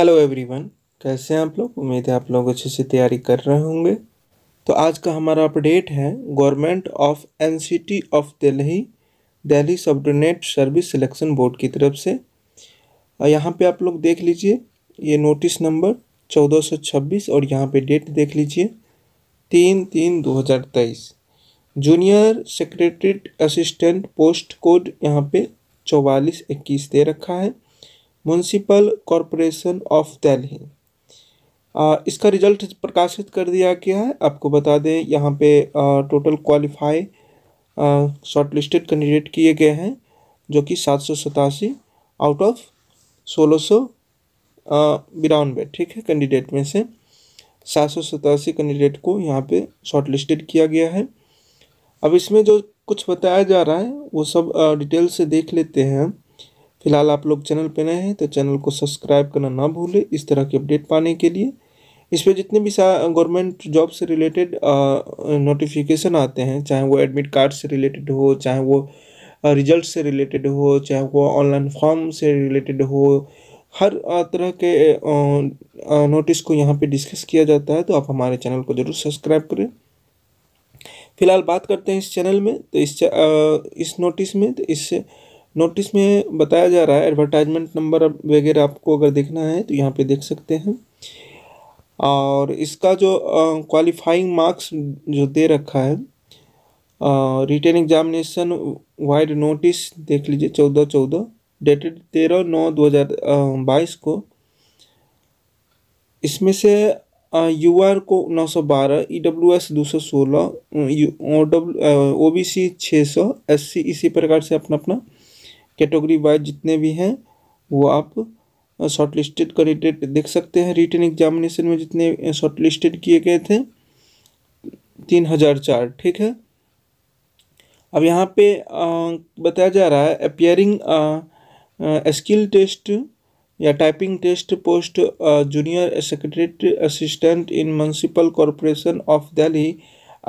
hello everyone कैसे हैं आप लोग उम्मीद है आप लोग अच्छे से तैयारी कर रहे होंगे तो आज का हमारा अपडेट है government of NCT of Delhi Delhi subordinate service selection board की तरफ से यहाँ पे आप लोग देख लीजिए ये नोटिस नंबर चौदह सौ छब्बीस और यहाँ पे डेट देख लीजिए तीन तीन तेईस junior secretary assistant post code यहाँ पर चौवालीस इक्कीस दे रखा है म्यूनसिपल कॉरपोरेशन ऑफ दिल्ली इसका रिजल्ट प्रकाशित कर दिया गया है आपको बता दें यहाँ पे total qualify shortlisted candidate किए गए हैं जो कि सात सौ सतासी आउट ऑफ सोलह सौ बिरानवे ठीक है कैंडिडेट में से सात सौ सतासी कैंडिडेट को यहाँ पे शॉर्ट लिस्टेड किया गया है अब इसमें जो कुछ बताया जा रहा है वो सब डिटेल से देख लेते हैं फिलहाल आप लोग चैनल पर नए हैं तो चैनल को सब्सक्राइब करना ना भूलें इस तरह की अपडेट पाने के लिए इस पर जितने भी गवर्नमेंट जॉब से रिलेटेड नोटिफिकेशन आते हैं चाहे वो एडमिट कार्ड से रिलेटेड हो चाहे वो रिजल्ट से रिलेटेड हो चाहे वो ऑनलाइन फॉर्म से रिलेटेड हो हर तरह के नोटिस को यहाँ पे डिस्कस किया जाता है तो आप हमारे चैनल को ज़रूर सब्सक्राइब करें फिलहाल बात करते हैं इस चैनल में तो इस आ, इस नोटिस में तो इससे नोटिस में बताया जा रहा है एडवर्टाइजमेंट नंबर वगैरह आपको अगर देखना है तो यहाँ पे देख सकते हैं और इसका जो क्वालिफाइंग मार्क्स जो दे रखा है रिटर्न एग्जामिनेशन वाइड नोटिस देख लीजिए चौदह चौदह डेटेड तेरह नौ दो हज़ार बाईस को इसमें से यू आर को नौ सौ बारह ई डब्ल्यू एस दो सौ सोलह O W O B C छः सौ एस सी इसी प्रकार से अपना अपना कैटेगरी वाइज जितने भी हैं वो आप शॉर्ट लिस्टेड कैंडिडेट देख सकते हैं रिटर्न एग्जामिनेशन में जितने शॉर्ट लिस्टेड किए गए थे तीन हज़ार चार ठीक है अब यहाँ पे बताया जा रहा है अपियरिंग स्किल टेस्ट या typing test post junior secretary assistant in municipal corporation of Delhi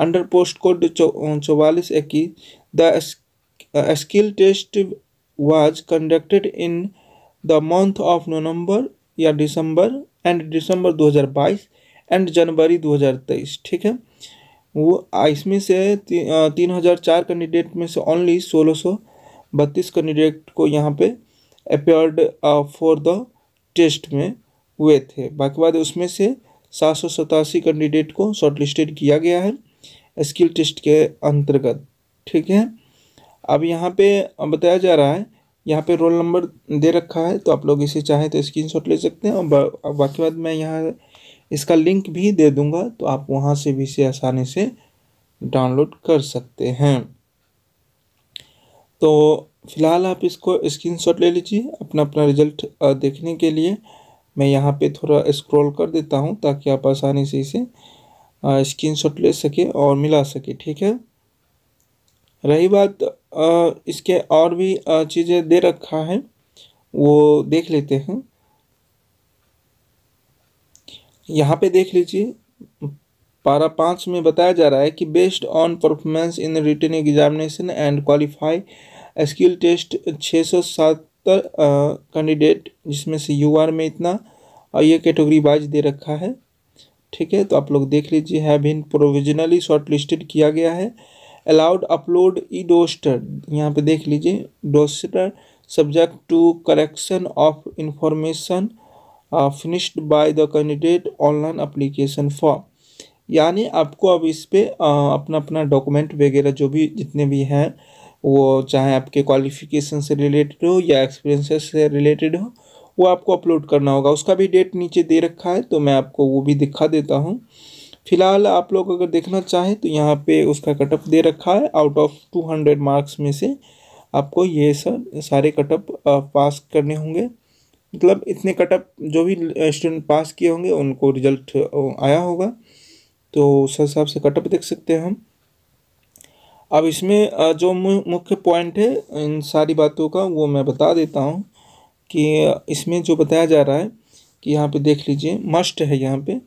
under post code चौवालीस इक्कीस the skill test was conducted in the month of नवंबर या दिसंबर एंड दिसंबर 2022 एंड जनवरी 2023 ठीक है वो इसमें से ती, तीन हज़ार चार कैंडिडेट में से ओनली सोलह सौ बत्तीस कैंडिडेट को यहाँ पे अपेयर्ड फॉर द टेस्ट में हुए थे बाकी बाद उसमें से सात सौ सतासी कैंडिडेट को शॉर्टलिस्टेड किया गया है स्किल टेस्ट के अंतर्गत ठीक है अब यहाँ पे बताया जा रहा है यहाँ पे रोल नंबर दे रखा है तो आप लोग इसे चाहें तो स्क्रीनशॉट ले सकते हैं और बाकी बाद मैं यहाँ इसका लिंक भी दे दूँगा तो आप वहाँ से भी इसे आसानी से डाउनलोड कर सकते हैं तो फ़िलहाल आप इसको स्क्रीनशॉट ले लीजिए अपना अपना रिजल्ट देखने के लिए मैं यहाँ पे थोड़ा स्क्रॉल कर देता हूँ ताकि आप आसानी से इसे स्क्रीनशॉट ले सके और मिला सके ठीक है रही बात इसके और भी चीज़ें दे रखा है वो देख लेते हैं यहाँ पे देख लीजिए पारा पाँच में बताया जा रहा है कि based on performance in written examination and qualify skill test छः सौ सत्तर कैंडिडेट जिसमें से यू आर में इतना और ये कैटेगरी वाइज दे रखा है ठीक है तो आप लोग देख लीजिए have been provisionally shortlisted किया गया है अलाउड अपलोड ई डोस्टर यहाँ पे देख लीजिए roster subject to correction of information finished by the candidate online application form यानी आपको अब इस पर uh, अपना अपना डॉक्यूमेंट वगैरह जो भी जितने भी हैं वो चाहे आपके क्वालिफिकेशन से रिलेटेड हो या एक्सपीरियंसेस से रिलेटेड हो वो आपको अपलोड करना होगा उसका भी डेट नीचे दे रखा है तो मैं आपको वो भी दिखा देता हूँ फिलहाल आप लोग अगर देखना चाहें तो यहाँ पे उसका कटअप दे रखा है out of two hundred marks में से आपको ये सर सारे कटअप पास करने होंगे मतलब इतने कटअप जो भी स्टूडेंट पास किए होंगे उनको रिजल्ट आया होगा तो उस हिसाब से कटअप देख सकते हैं हम अब इसमें जो मुख्य पॉइंट है इन सारी बातों का वो मैं बता देता हूँ कि इसमें जो बताया जा रहा है कि यहाँ पे देख लीजिए मस्ट है यहाँ पे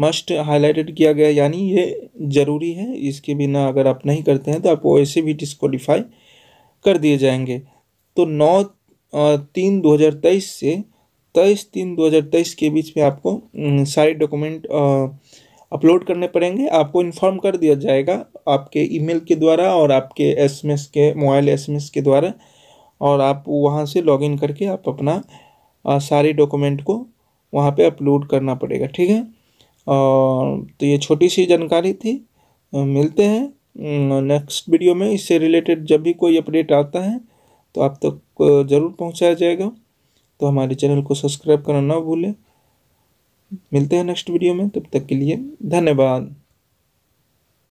मस्ट हाईलाइटेड किया गया यानी ये ज़रूरी है इसके बिना अगर आप नहीं करते हैं तो आप वैसे भी डिस्कालीफाई कर दिए जाएंगे तो नौ तीन दो हज़ार तेईस से तेईस तीन दो हज़ार तेईस के बीच में आपको सारे डॉक्यूमेंट अपलोड करने पड़ेंगे आपको इन्फॉर्म कर दिया जाएगा आपके ईमेल के द्वारा और आपके एसएमएस के मोबाइल एसएमएस के द्वारा और आप वहाँ से लॉगिन करके आप अपना सारे डॉक्यूमेंट को वहाँ पे अपलोड करना पड़ेगा ठीक है तो ये छोटी सी जानकारी थी मिलते हैं नेक्स्ट वीडियो में इससे रिलेटेड जब भी कोई अपडेट आता है तो आप तक तो ज़रूर पहुंचाया जाएगा तो हमारे चैनल को सब्सक्राइब करना ना भूलें मिलते हैं नेक्स्ट वीडियो में तब तक के लिए धन्यवाद